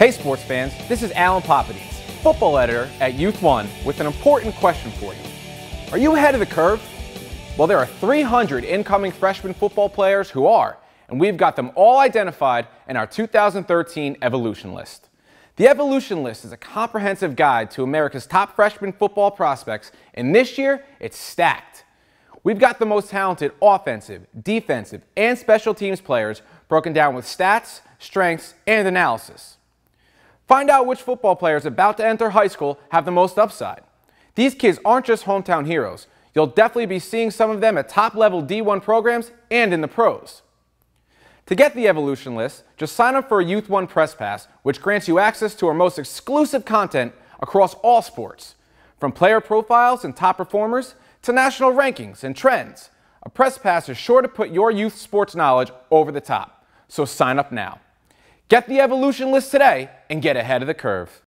Hey, sports fans, this is Alan Popides, football editor at Youth One, with an important question for you. Are you ahead of the curve? Well, there are 300 incoming freshman football players who are, and we've got them all identified in our 2013 Evolution List. The Evolution List is a comprehensive guide to America's top freshman football prospects, and this year it's stacked. We've got the most talented offensive, defensive, and special teams players broken down with stats, strengths, and analysis. Find out which football players about to enter high school have the most upside. These kids aren't just hometown heroes. You'll definitely be seeing some of them at top level D1 programs and in the pros. To get the evolution list, just sign up for a Youth One Press Pass, which grants you access to our most exclusive content across all sports. From player profiles and top performers to national rankings and trends, a Press Pass is sure to put your youth sports knowledge over the top. So sign up now. Get the evolution list today and get ahead of the curve.